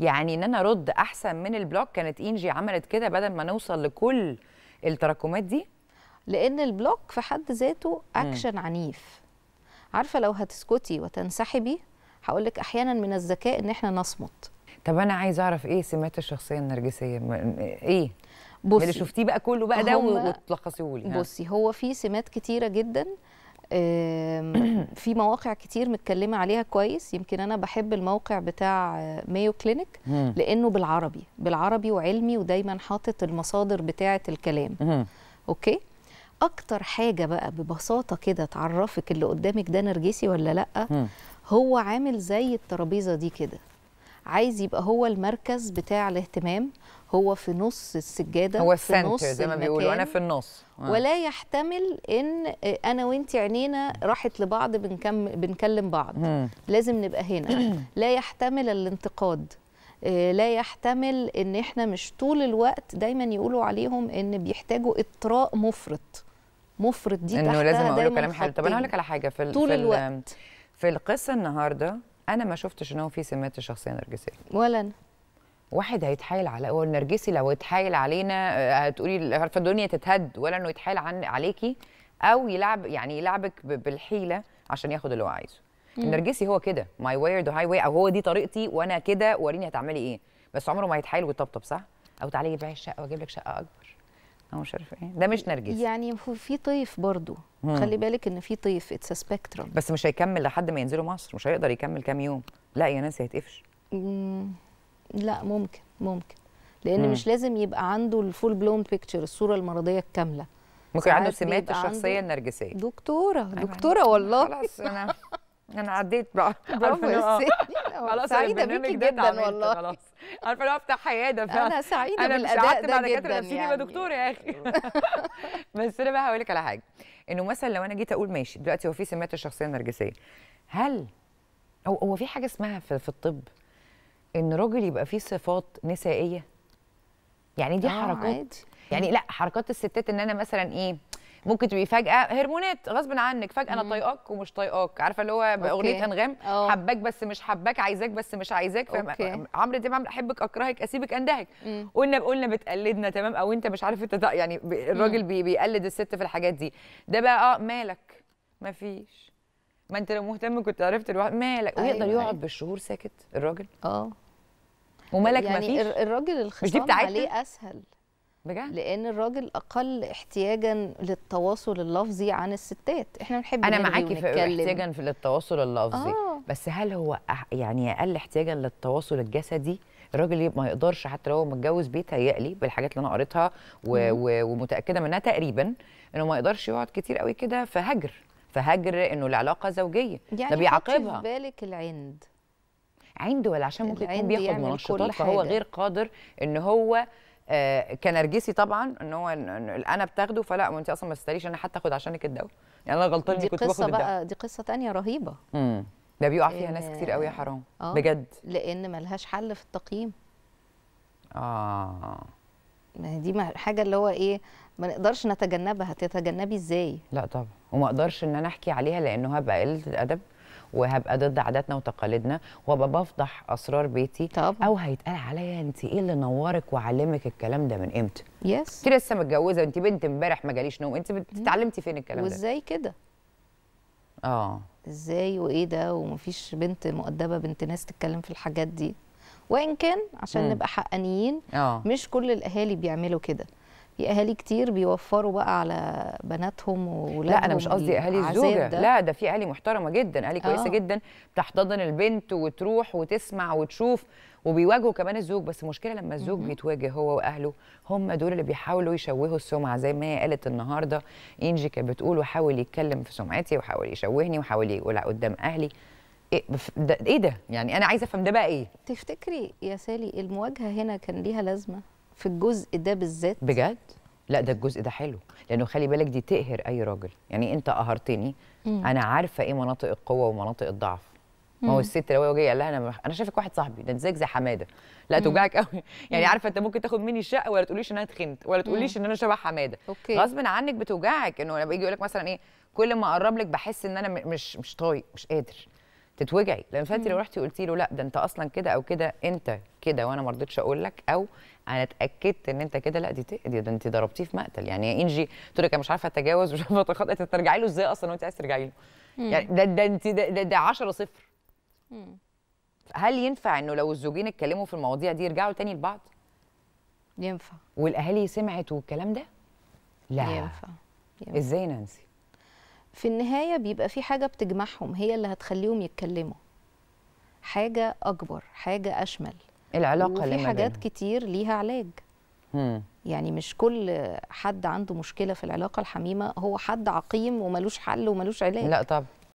يعني ان انا ارد احسن من البلوك كانت انجي عملت كده بدل ما نوصل لكل التراكمات دي لان البلوك في حد ذاته اكشن عنيف عارفه لو هتسكتي وتنسحبي هقول لك احيانا من الذكاء ان احنا نصمت طب انا عايز اعرف ايه سمات الشخصيه النرجسيه ايه بصي اللي شفتيه بقى كله بقى ده وتلخصيه لي بصي هو في سمات كتيره جدا في مواقع كتير متكلمه عليها كويس يمكن انا بحب الموقع بتاع مايو كلينيك لانه بالعربي بالعربي وعلمي ودايما حاطط المصادر بتاعه الكلام اوكي اكتر حاجه بقى ببساطه كده تعرفك اللي قدامك ده نرجسي ولا لا هو عامل زي الترابيزه دي كده عايز يبقى هو المركز بتاع الاهتمام هو في نص السجاده هو في نص زي ما بيقولوا انا في النص آه. ولا يحتمل ان انا وانت عينينا راحت لبعض بنكم بنكلم بعض مم. لازم نبقى هنا لا يحتمل الانتقاد آه، لا يحتمل ان احنا مش طول الوقت دايما يقولوا عليهم ان بيحتاجوا اطراء مفرط مفرط دي انه لازم اقول كلام حلو طب انا هقول لك على حاجه في طول في الوقت في القصه النهارده انا ما شفتش ان هو في سمات الشخصيه النرجسيه ولا انا واحد هيتحايل على هو النرجسي لو اتحايل علينا آه، هتقولي عارفه الدنيا تتهد ولا انه يتحايل عن عليكي او يلعب يعني يلعبك بالحيله عشان ياخد اللي هو عايزه النرجسي هو كده ماي واي ذا هاي واي او هو دي طريقتي وانا كده وريني هتعملي ايه بس عمره ما هيتحايل ويطبطب صح او تعالي جيب الشقه واجيب لك شقه اكبر او مش عارفه ايه ده مش نرجسي يعني في طيف برضو مم. خلي بالك ان في طيف اتس سبيكترم بس مش هيكمل لحد ما ينزلوا مصر مش هيقدر يكمل كام يوم لا يا ناس هيتقفش لا ممكن ممكن لان مم. مش لازم يبقى عنده الفول بلون بيكتشر الصوره المرضيه الكامله ممكن عنده سمات الشخصيه النرجسيه دكتوره أيوة. دكتوره والله خلاص انا انا عديت بقى آه، خلاص سعيده بيكي جدا والله خلاص عارفه انا افتح عياده ف... انا سعيده أنا بالاداء ده بعد جدا يعني يبقى دكتور يا اخي بس انا بقى هقول لك على حاجه انه مثلا لو انا جيت اقول ماشي دلوقتي هو في سمات الشخصيه النرجسيه هل هو هو في حاجه اسمها في, في الطب ان راجل يبقى فيه صفات نسائيه يعني دي آه، حركات عادي. يعني لا حركات الستات ان انا مثلا ايه ممكن تبقي فجاه هرمونات غصب عنك فجاه انا طايقاك ومش طايقاك عارفه اللي هو اغنيه انغام أه. حباك بس مش حباك عايزاك بس مش عايزاك عمرو دياب عامل احبك اكرهك اسيبك اندهك قلنا قلنا بتقلدنا تمام او انت مش عارف انت يعني الراجل بي بيقلد الست في الحاجات دي ده بقى اه مالك مفيش ما انت لو مهتم كنت عرفت الواحد مالك ويقدر أيوة، يقعد أيوة. بالشهور ساكت الراجل اه ومالك يعني مفيش الراجل الخصام عليه اسهل بجد لان الراجل اقل احتياجا للتواصل اللفظي عن الستات احنا بنحب انا معاكي إيه في احتياجا في للتواصل اللفظي آه. بس هل هو يعني اقل احتياجا للتواصل الجسدي الراجل ما يقدرش حتى لو متجوز بيتهيألي بالحاجات اللي انا قريتها ومتاكده منها تقريبا انه ما يقدرش يقعد كتير قوي كده فهجر فهجر انه العلاقه زوجيه يعني ده بيعاقبها في بالك العند عند ولا عشان ممكن يكون بياخد منشطات فهو غير قادر ان هو آه، كنرجسي طبعا ان هو انا بتاخده فلا وانت اصلا ما تستاهليش انا حتى اخد عشانك الدواء يعني انا غلطان دي كنت باخد الدواء دي قصه بقى دي قصه ثانيه رهيبه امم ده بيقع فيها ناس كتير قوي يا حرام آه بجد لان ملهاش حل في التقييم اه ما دي حاجه اللي هو ايه ما نقدرش نتجنبها هتتجنبي ازاي لا طبعا وما اقدرش ان انا احكي عليها لانه هبقى قله الادب وهبقى ضد عاداتنا وتقاليدنا وابقى بفضح اسرار بيتي طبعا. او هيتقال عليا انت ايه اللي نورك وعلمك الكلام ده من امتى يس انت لسه متجوزه انت بنت امبارح ما جاليش نوم انت اتعلمتي فين الكلام ده وازاي كده اه ازاي وايه ده ومفيش بنت مؤدبه بنت ناس تتكلم في الحاجات دي وان كان عشان م. نبقى حقانيين آه. مش كل الاهالي بيعملوا كده في اهالي كتير بيوفروا بقى على بناتهم واولادهم لا انا مش قصدي اهالي الزوجه ده. لا ده في اهالي محترمه جدا اهالي كويسه آه. جدا بتحتضن البنت وتروح وتسمع وتشوف وبيواجهوا كمان الزوج بس المشكله لما الزوج بيتواجه هو واهله هم دول اللي بيحاولوا يشوهوا السمعه زي ما هي قالت النهارده انجي كانت بتقول وحاول يتكلم في سمعتي وحاول يشوهني وحاول يقول قدام اهلي ايه ده, ايه ده يعني انا عايزه افهم ده بقى ايه تفتكري يا سالي المواجهه هنا كان ليها لازمه في الجزء ده بالذات بجد لا ده الجزء ده حلو لانه خلي بالك دي تقهر اي راجل يعني انت قهرتني انا عارفه ايه مناطق القوه ومناطق الضعف ما هو الست لو جايه قال لها انا انا شايفك واحد صاحبي ده ازيك زي حماده لا توجعك قوي يعني عارفه انت ممكن تاخد مني الشقه ولا تقوليش ان انا اتخنت ولا تقوليش ان انا شبه حماده أوكي. غصب عنك بتوجعك انه لما يجي يقول لك مثلا ايه كل ما اقرب لك بحس ان انا مش مش طايق مش قادر تتوجعي لان فانت لو رحتي قلتي له لا ده انت اصلا كده او كده انت كده وانا ما رضيتش اقول لك او انا اتاكدت ان انت كده لا دي تقدي ده انت ضربتيه في مقتل يعني يا انجي تقول لك انا مش عارفه اتجاوز مش عارفه اتخطى انت ترجعي له ازاي اصلا وانت عايز ترجعي له يعني ده ده انت ده, ده, ده 10 0 هل ينفع انه لو الزوجين اتكلموا في المواضيع دي يرجعوا تاني لبعض؟ ينفع والاهالي سمعت والكلام ده؟ لا ينفع, ينفع. ازاي نانسي؟ في النهاية بيبقى في حاجة بتجمعهم هي اللي هتخليهم يتكلموا حاجة أكبر حاجة أشمل العلاقة وفي حاجات حاجات كتير ليها علاج يعني مش كل حد عنده مشكلة في العلاقة الحميمة هو حد عقيم وملوش حل وملوش علاج لا طبعا